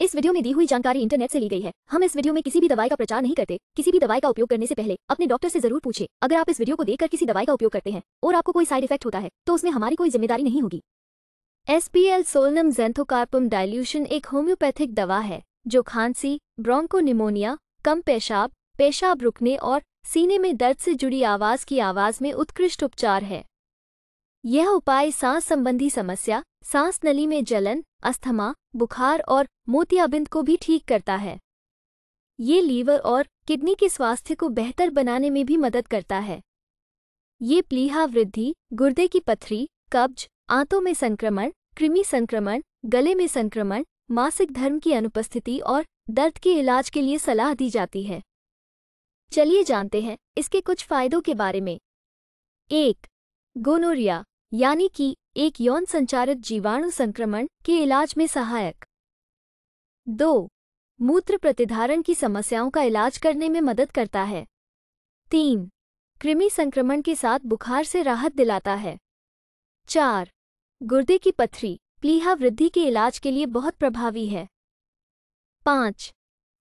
इस वीडियो में दी हुई जानकारी इंटरनेट से ली गई है हम इस वीडियो में किसी भी दवाई का प्रचार नहीं करते किसी भी दवाई का उपयोग करने से पहले अपने डॉक्टर से जरूर पूछे अगर आप इस वीडियो को देखकर किसी दवाई का उपयोग करते हैं और आपको कोई साइड इफेक्ट होता है तो उसमें हमारी कोई जिम्मेदारी नहीं होगी S P L solanum xanthocarpum dilution एक होम्योपैथिक दवा है जो खांसी ब्रोंको निमोनिया कम पेशाब पेशाब रुकने और सीने में दर्द से जुड़ी आवाज की आवाज में उत्कृष्ट उपचार है यह उपाय सांस संबंधी समस्या सांस नली में जलन अस्थमा बुखार और मोतियाबिंद को भी ठीक करता है ये लीवर और किडनी के स्वास्थ्य को बेहतर बनाने में भी मदद करता है ये प्लीहा वृद्धि गुर्दे की पथरी कब्ज आंतों में संक्रमण कृमि संक्रमण गले में संक्रमण मासिक धर्म की अनुपस्थिति और दर्द के इलाज के लिए सलाह दी जाती है चलिए जानते हैं इसके कुछ फायदों के बारे में एक गोनोरिया यानी कि एक यौन संचारित जीवाणु संक्रमण के इलाज में सहायक दो मूत्र प्रतिधारण की समस्याओं का इलाज करने में मदद करता है तीन कृमि संक्रमण के साथ बुखार से राहत दिलाता है चार गुर्दे की पथरी प्लीहा वृद्धि के इलाज के लिए बहुत प्रभावी है पाँच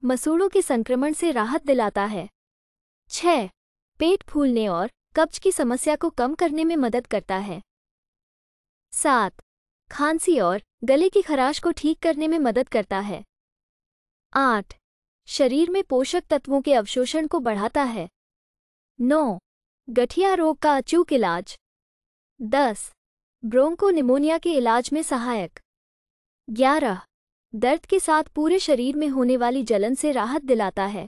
मसूड़ों के संक्रमण से राहत दिलाता है छह पेट फूलने और कब्ज की समस्या को कम करने में मदद करता है सात खांसी और गले की खराश को ठीक करने में मदद करता है आठ शरीर में पोषक तत्वों के अवशोषण को बढ़ाता है नौ गठिया रोग का अचूक इलाज दस ब्रोंको निमोनिया के इलाज में सहायक ग्यारह दर्द के साथ पूरे शरीर में होने वाली जलन से राहत दिलाता है